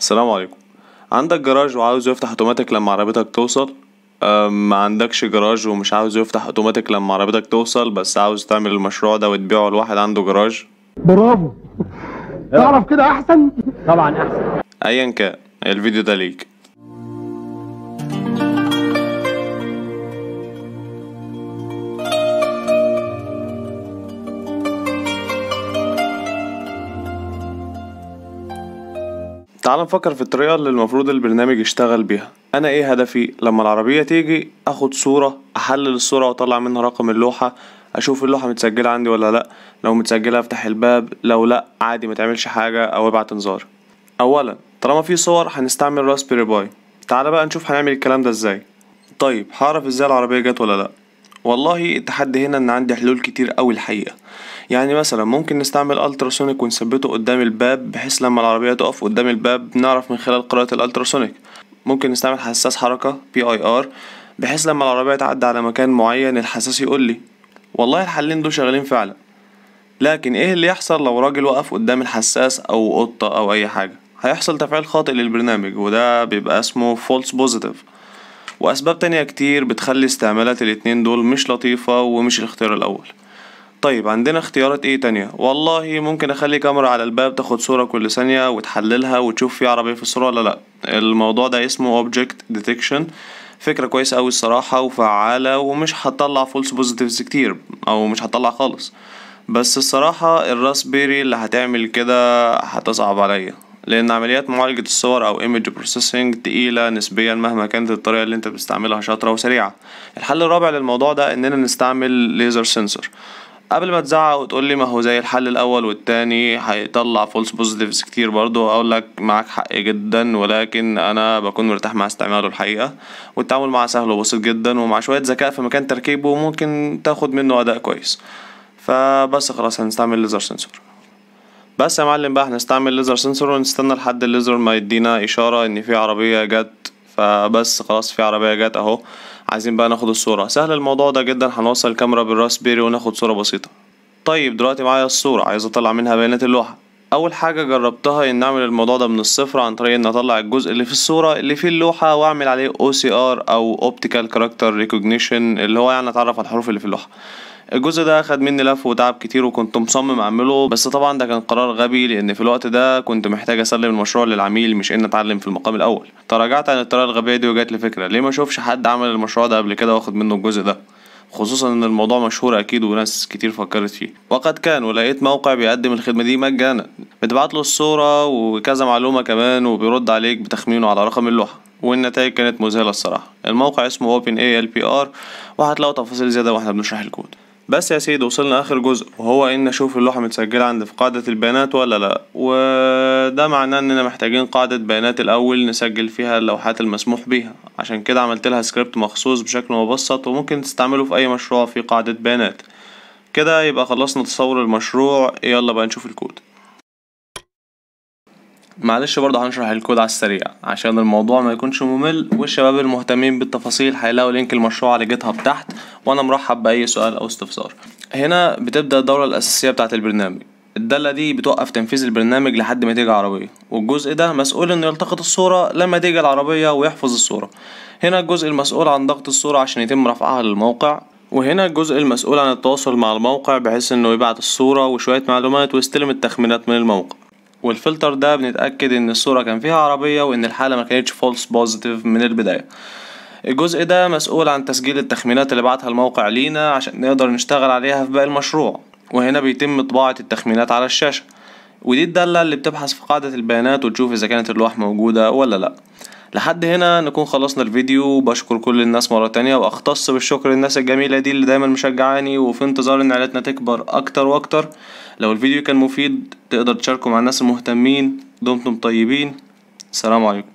السلام عليكم عندك جراج وعاوز يفتح اوتوماتيك لما عربيتك توصل ما عندكش جراج ومش عاوز يفتح اوتوماتيك لما عربيتك توصل بس عاوز تعمل المشروع ده وتبيعه لواحد عنده جراج برافو تعرف كده احسن طبعا احسن ايا كان الفيديو ده ليك تعال نفكر في الطريقة اللي المفروض البرنامج يشتغل بيها أنا إيه هدفي لما العربية تيجي أخد صورة أحلل الصورة وأطلع منها رقم اللوحة أشوف اللوحة متسجلة عندي ولا لأ لو متسجلة أفتح الباب لو لأ عادي متعملش حاجة أو أبعت إنذار أولا طالما في صور هنستعمل راسبيري باي تعال بقى نشوف هنعمل الكلام ده إزاي طيب هعرف إزاي العربية جت ولا لأ والله التحدي هنا ان عندي حلول كتير قوي الحقيقه يعني مثلا ممكن نستعمل التراسونيك ونثبته قدام الباب بحيث لما العربيه تقف قدام الباب نعرف من خلال قراءه الالتراسونيك ممكن نستعمل حساس حركه بي اي ار بحيث لما العربيه تعدي على مكان معين الحساس يقول لي والله الحلين دول شغالين فعلا لكن ايه اللي يحصل لو راجل وقف قدام الحساس او قطه او اي حاجه هيحصل تفعيل خاطئ للبرنامج وده بيبقى اسمه false positive وأسباب تانية كتير بتخلي استعمالات الاتنين دول مش لطيفة ومش الاختيار الأول طيب عندنا اختيارات ايه تانية والله ممكن اخلي كاميرا على الباب تاخد صورة كل ثانية وتحللها وتشوف في عربية في الصورة ولا لا الموضوع ده اسمه object detection فكرة كويسة اوي الصراحة وفعالة ومش هتطلع فولس بوزيتيفز كتير او مش هتطلع خالص بس الصراحة الراسبيري اللي هتعمل كده هتصعب عليا لان عمليات معالجة الصور او image processing تقيلة نسبيا مهما كانت الطريقة اللي انت بتستعملها شاطرة وسريعة الحل الرابع للموضوع ده اننا نستعمل ليزر سنسور قبل ما تزعق وتقول لي ما هو زي الحل الاول والتاني هيطلع فولس بوزيتيفز كتير برضه اقول لك معاك حق جدا ولكن انا بكون مرتاح مع استعماله الحقيقه والتعامل معاه سهل وبسيط جدا ومع شويه ذكاء في مكان تركيبه ممكن تاخد منه اداء كويس فبس خلاص هنستعمل ليزر سنسور بس يا معلم بقى هنستعمل ليزر سنسور ونستنى لحد الليزر ما يدينا اشاره ان في عربيه جت فبس خلاص في عربيه جت اهو عايزين بقى ناخد الصوره سهل الموضوع ده جدا هنوصل الكاميرا بالراسبيري وناخد صوره بسيطه طيب دلوقتي معايا الصوره عايز اطلع منها بيانات اللوحه اول حاجه جربتها ان اعمل الموضوع ده من الصفر عن طريق ان اطلع الجزء اللي في الصوره اللي فيه اللوحه واعمل عليه او سي ار او اوبتيكال كاركتر ريكوجنيشن اللي هو يعني اتعرف على الحروف اللي في اللوحه الجزء ده خد مني لف وتعب كتير وكنت مصمم اعمله بس طبعا ده كان قرار غبي لان في الوقت ده كنت محتاج اسلم المشروع للعميل مش ان اتعلم في المقام الاول تراجعت عن الطريقه الغبيه دي وجات لي فكره ليه ما اشوفش حد عمل المشروع ده قبل كده واخد منه الجزء ده خصوصا ان الموضوع مشهور اكيد وناس كتير فكرت فيه وقد كان ولقيت موقع بيقدم الخدمه دي مجانا بتبعت له الصوره وكذا معلومه كمان وبيرد عليك بتخمينه على رقم اللوحه والنتائج كانت مذهله الصراحه الموقع اسمه openalpr وهتلاقوا تفاصيل زياده واحنا بنشرح الكود بس يا سيدي وصلنا اخر جزء وهو ان اشوف اللوحه متسجله عندي في قاعده البيانات ولا لا وده معناه اننا محتاجين قاعده بيانات الاول نسجل فيها اللوحات المسموح بيها عشان كده عملت لها سكريبت مخصوص بشكل مبسط وممكن تستعمله في اي مشروع في قاعده بيانات كده يبقى خلصنا تصور المشروع يلا بقى نشوف الكود معلش برضه هنشرح الكود على السريع عشان الموضوع ما يكونش ممل والشباب المهتمين بالتفاصيل هيلاقوا لينك المشروع على جيت هاب تحت وانا مرحب باي سؤال او استفسار هنا بتبدا الدوره الاساسيه بتاعه البرنامج الدالة دي بتوقف تنفيذ البرنامج لحد ما تيجي عربية والجزء ده مسؤول انه يلتقط الصورة لما تيجي العربية ويحفظ الصورة هنا الجزء المسؤول عن ضغط الصورة عشان يتم رفعها للموقع وهنا الجزء المسؤول عن التواصل مع الموقع بحيث انه يبعت الصورة وشوية معلومات ويستلم التخمينات من الموقع والفلتر ده بنتأكد ان الصورة كان فيها عربية وان الحالة ما كانتش فولس بوزيتيف من البداية الجزء ده مسؤول عن تسجيل التخمينات اللي بعتها الموقع لينا عشان نقدر نشتغل عليها في باقي المشروع وهنا بيتم طباعة التخمينات على الشاشة ودي الدالة اللي بتبحث في قاعدة البيانات وتشوف إذا كانت اللوح موجودة ولا لأ لحد هنا نكون خلصنا الفيديو بشكر كل الناس مرة تانية وأختص بالشكر للناس الجميلة دي اللي دايما مشجعاني وفي انتظار إن عائلتنا تكبر أكتر وأكتر لو الفيديو كان مفيد تقدر تشاركه مع الناس المهتمين دمتم طيبين سلام عليكم